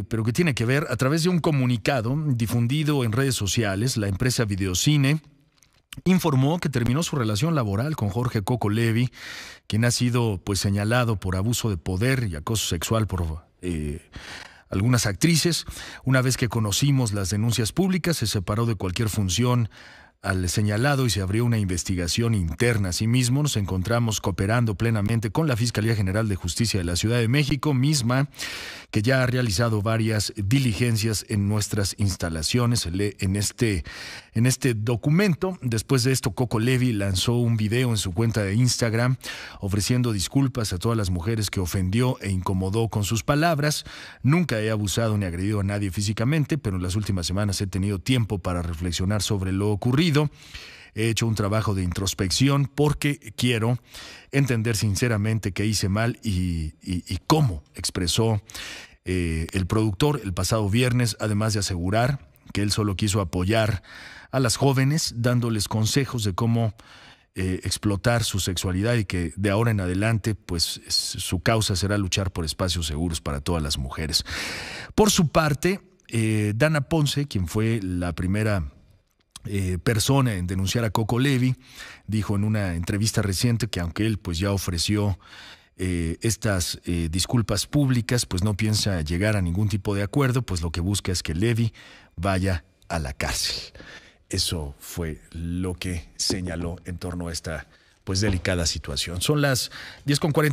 Eh, pero que tiene que ver a través de un comunicado difundido en redes sociales, la empresa Videocine informó que terminó su relación laboral con Jorge Coco Levi, quien ha sido pues señalado por abuso de poder y acoso sexual por eh, algunas actrices. Una vez que conocimos las denuncias públicas, se separó de cualquier función al señalado y se abrió una investigación interna. Asimismo, nos encontramos cooperando plenamente con la Fiscalía General de Justicia de la Ciudad de México misma que ya ha realizado varias diligencias en nuestras instalaciones. En este, en este documento, después de esto, Coco Levi lanzó un video en su cuenta de Instagram ofreciendo disculpas a todas las mujeres que ofendió e incomodó con sus palabras. Nunca he abusado ni agredido a nadie físicamente, pero en las últimas semanas he tenido tiempo para reflexionar sobre lo ocurrido he hecho un trabajo de introspección porque quiero entender sinceramente qué hice mal y, cómo expresó eh, el productor el pasado viernes, además de asegurar que él solo quiso apoyar a las jóvenes dándoles consejos de cómo eh, explotar su sexualidad y que de ahora en adelante pues su causa será luchar por espacios seguros para todas las mujeres. Por su parte, eh, Dana Ponce, quien fue la primera eh, persona en denunciar a Coco Levy Dijo en una entrevista reciente que aunque él pues ya ofreció eh, estas eh, disculpas públicas, pues no piensa llegar a ningún tipo de acuerdo, pues lo que busca es que Levy vaya a la cárcel. Eso fue lo que señaló en torno a esta pues delicada situación. Son las 10.41.